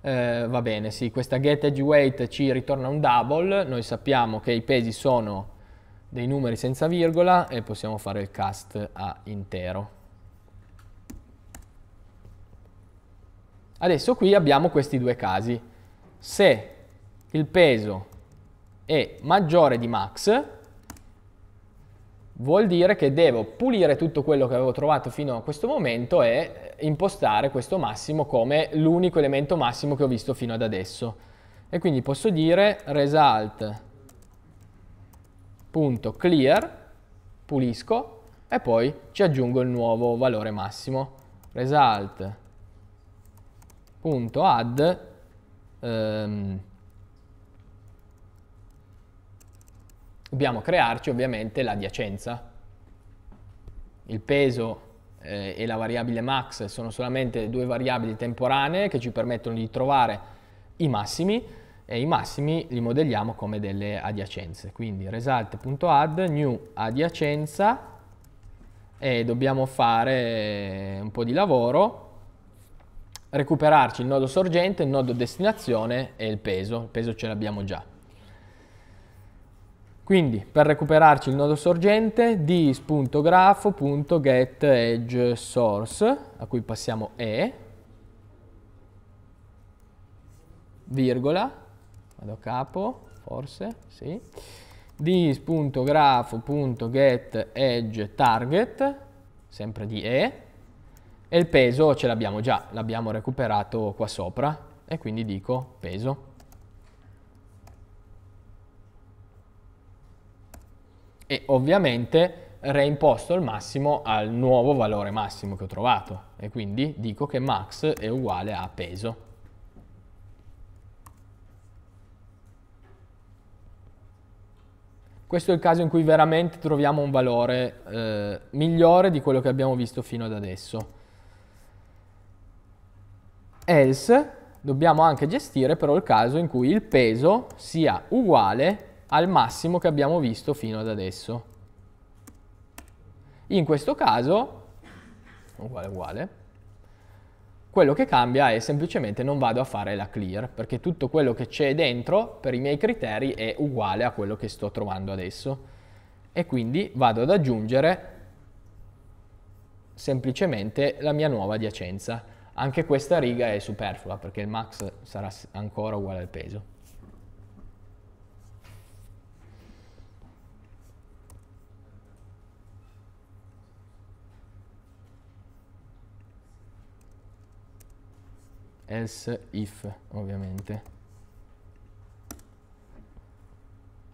eh, va bene, sì, questa getEdgeWeight ci ritorna un double, noi sappiamo che i pesi sono dei numeri senza virgola e possiamo fare il cast a intero. Adesso qui abbiamo questi due casi. Se il peso è maggiore di max, vuol dire che devo pulire tutto quello che avevo trovato fino a questo momento e impostare questo massimo come l'unico elemento massimo che ho visto fino ad adesso. E quindi posso dire result punto clear, pulisco e poi ci aggiungo il nuovo valore massimo result punto add ehm, dobbiamo crearci ovviamente l'adiacenza il peso eh, e la variabile max sono solamente due variabili temporanee che ci permettono di trovare i massimi e i massimi li modelliamo come delle adiacenze. Quindi result.add, new adiacenza e dobbiamo fare un po' di lavoro recuperarci il nodo sorgente, il nodo destinazione e il peso, il peso ce l'abbiamo già. Quindi per recuperarci il nodo sorgente dis.grafo.getEdgeSource a cui passiamo E, virgola, vado a capo, forse, sì, dis.grafo.get edge target, sempre di E, e il peso ce l'abbiamo già, l'abbiamo recuperato qua sopra, e quindi dico peso. E ovviamente reimposto il massimo al nuovo valore massimo che ho trovato, e quindi dico che max è uguale a peso. Questo è il caso in cui veramente troviamo un valore eh, migliore di quello che abbiamo visto fino ad adesso. Else dobbiamo anche gestire però il caso in cui il peso sia uguale al massimo che abbiamo visto fino ad adesso. In questo caso, uguale uguale, quello che cambia è semplicemente non vado a fare la clear, perché tutto quello che c'è dentro per i miei criteri è uguale a quello che sto trovando adesso. E quindi vado ad aggiungere semplicemente la mia nuova adiacenza. Anche questa riga è superflua perché il max sarà ancora uguale al peso. else if ovviamente.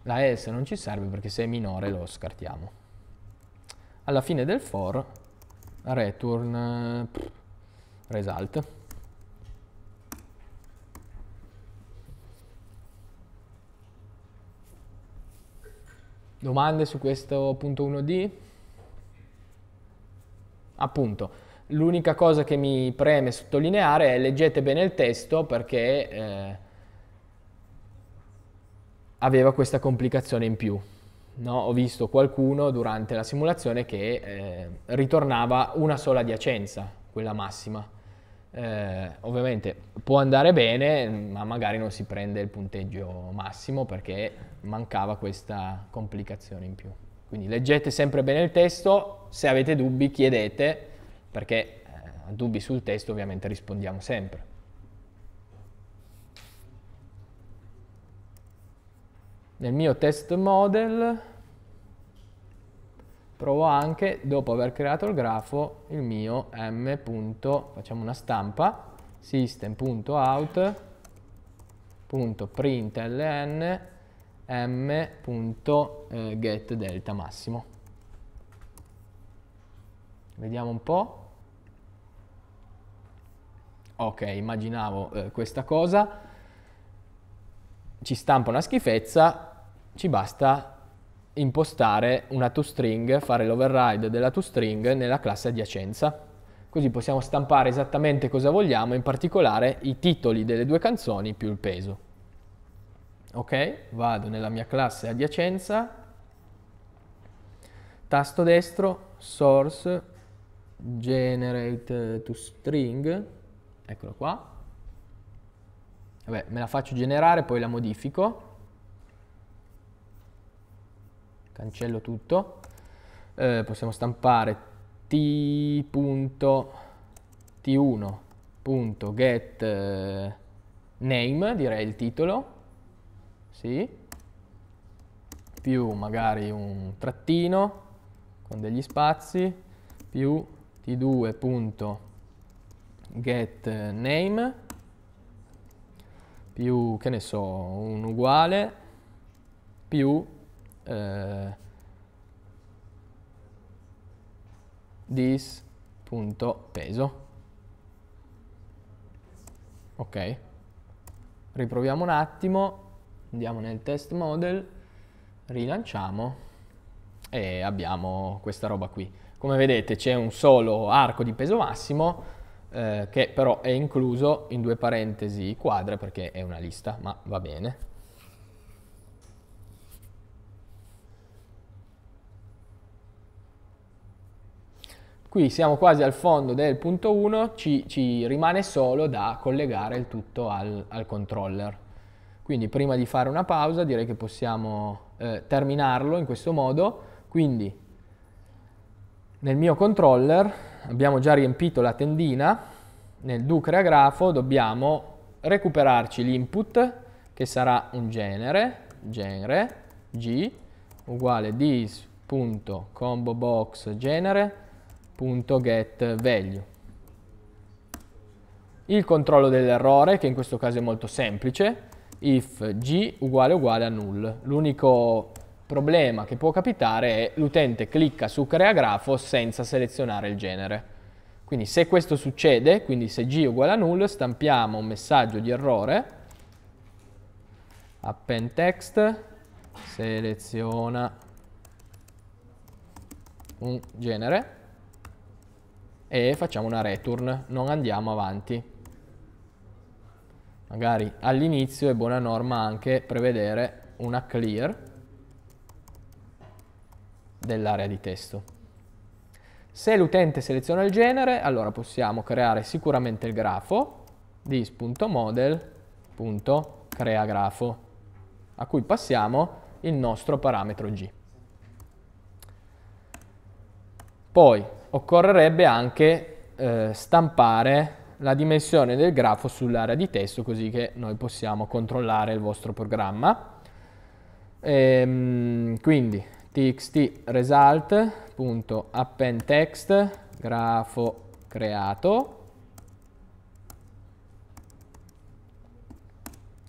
La else non ci serve perché se è minore lo scartiamo. Alla fine del for return pff, result. Domande su questo punto 1D? Appunto, L'unica cosa che mi preme sottolineare è leggete bene il testo perché eh, aveva questa complicazione in più. No? Ho visto qualcuno durante la simulazione che eh, ritornava una sola adiacenza, quella massima. Eh, ovviamente può andare bene, ma magari non si prende il punteggio massimo perché mancava questa complicazione in più. Quindi leggete sempre bene il testo, se avete dubbi chiedete perché eh, a dubbi sul testo ovviamente rispondiamo sempre. Nel mio test model provo anche, dopo aver creato il grafo, il mio m. facciamo una stampa, system.out.println m.getDeltaMassimo. Eh, Vediamo un po' ok, immaginavo eh, questa cosa, ci stampa una schifezza, ci basta impostare una toString, fare l'override della toString nella classe adiacenza. Così possiamo stampare esattamente cosa vogliamo, in particolare i titoli delle due canzoni più il peso. Ok, vado nella mia classe adiacenza, tasto destro, source, generate eh, toString, string, eccolo qua. Vabbè, me la faccio generare, poi la modifico. Cancello tutto. Eh, possiamo stampare t.t1.get eh, name, direi il titolo, sì, più magari un trattino con degli spazi, più t2.get get name più, che ne so, un uguale più eh, this.peso. Ok, riproviamo un attimo, andiamo nel test model, rilanciamo e abbiamo questa roba qui. Come vedete c'è un solo arco di peso massimo, eh, che però è incluso in due parentesi quadre perché è una lista, ma va bene. Qui siamo quasi al fondo del punto 1, ci, ci rimane solo da collegare il tutto al, al, controller. Quindi prima di fare una pausa direi che possiamo eh, terminarlo in questo modo, quindi nel mio controller abbiamo già riempito la tendina, nel Ducrea grafo dobbiamo recuperarci l'input che sarà un genere, genere g uguale this.comboboxgenere.getValue Il controllo dell'errore, che in questo caso è molto semplice, if g uguale uguale a null. L'unico problema che può capitare è l'utente clicca su crea grafo senza selezionare il genere. Quindi se questo succede, quindi se g uguale a null, stampiamo un messaggio di errore, append text, seleziona un genere e facciamo una return, non andiamo avanti. Magari all'inizio è buona norma anche prevedere una clear dell'area di testo. Se l'utente seleziona il genere, allora possiamo creare sicuramente il grafo this.model.creagrafo a cui passiamo il nostro parametro g. Poi occorrerebbe anche eh, stampare la dimensione del grafo sull'area di testo così che noi possiamo controllare il vostro programma. Ehm, quindi txt result.appendText grafo creato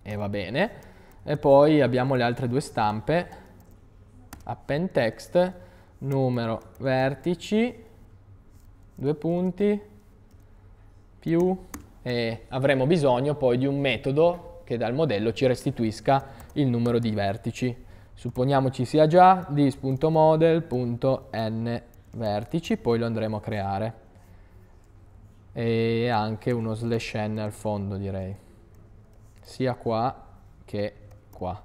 e va bene e poi abbiamo le altre due stampe appendText numero vertici due punti più e avremo bisogno poi di un metodo che dal modello ci restituisca il numero di vertici Supponiamo ci sia già dis.model.n vertici, poi lo andremo a creare. E anche uno slash n al fondo direi, sia qua che qua.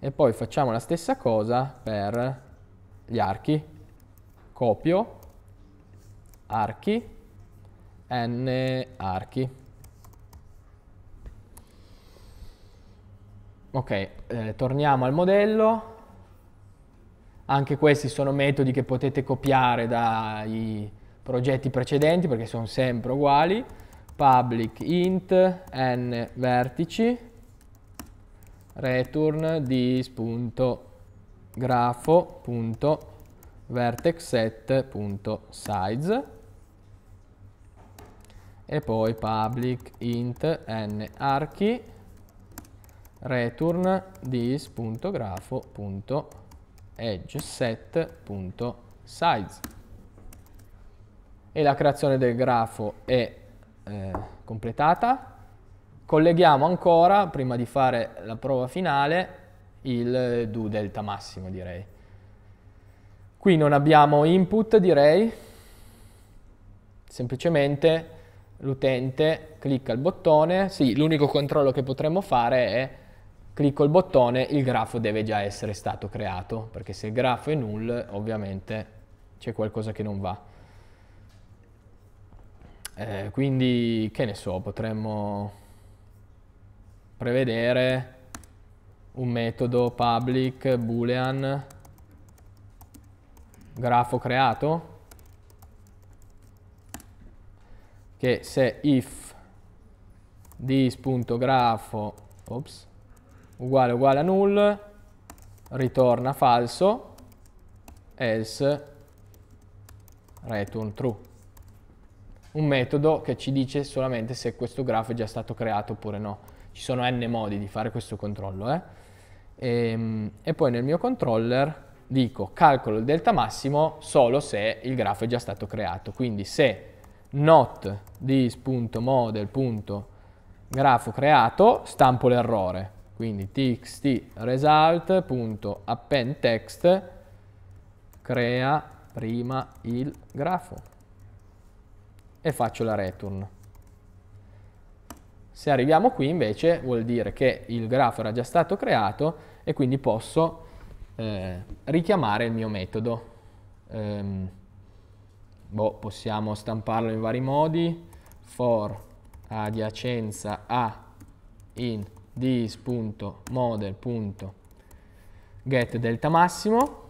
E poi facciamo la stessa cosa per gli archi. Copio archi n archi Ok, eh, torniamo al modello. Anche questi sono metodi che potete copiare dai progetti precedenti perché sono sempre uguali. Public int n vertici return dis.grafo.vertexset.size e poi public int n archi return this.grafo.edgeset.size e la creazione del grafo è eh, completata. Colleghiamo ancora, prima di fare la prova finale, il do delta massimo direi. Qui non abbiamo input direi, semplicemente l'utente clicca il bottone, sì l'unico controllo che potremmo fare è clicco il bottone, il grafo deve già essere stato creato, perché se il grafo è null, ovviamente c'è qualcosa che non va. Eh, quindi, che ne so, potremmo prevedere un metodo public boolean grafo creato che se if this.grafo, ops uguale uguale a null, ritorna falso, else return true. Un metodo che ci dice solamente se questo grafo è già stato creato oppure no. Ci sono n modi di fare questo controllo. Eh? E, ehm, e poi nel mio controller dico calcolo il delta massimo solo se il grafo è già stato creato. Quindi se not this.model.grafo creato stampo l'errore quindi txt result.appendText crea prima il grafo e faccio la return. Se arriviamo qui invece vuol dire che il grafo era già stato creato e quindi posso eh, richiamare il mio metodo. Um, boh, possiamo stamparlo in vari modi, for adiacenza a in dis.model.get delta massimo,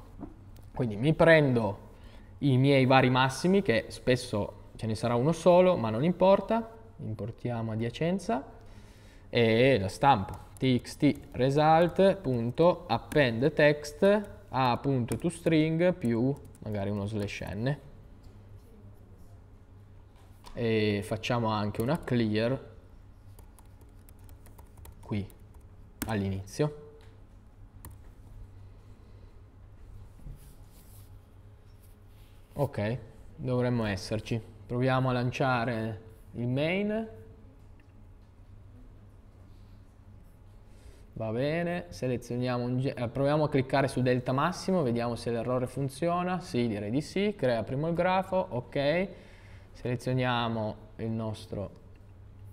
quindi mi prendo i miei vari massimi, che spesso ce ne sarà uno solo, ma non importa, importiamo adiacenza, e la stampo txt result.append text a.toString più magari uno slash n. E facciamo anche una clear qui all'inizio. Ok, dovremmo esserci. Proviamo a lanciare il main. Va bene, selezioniamo un eh, proviamo a cliccare su delta massimo, vediamo se l'errore funziona. Sì, direi di sì. Crea primo il grafo, ok. Selezioniamo il nostro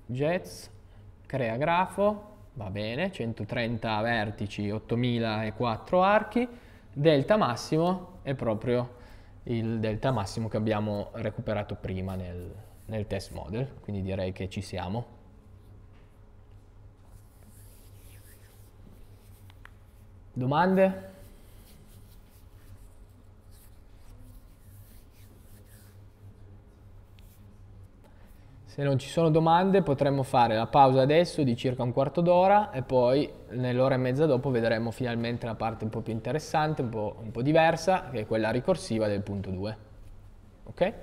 jets, crea grafo, va bene, 130 vertici, 8004 archi, delta massimo è proprio il delta massimo che abbiamo recuperato prima nel, nel test model, quindi direi che ci siamo. Domande? Se non ci sono domande potremmo fare la pausa adesso di circa un quarto d'ora e poi nell'ora e mezza dopo vedremo finalmente la parte un po' più interessante, un po', un po diversa, che è quella ricorsiva del punto 2. Ok?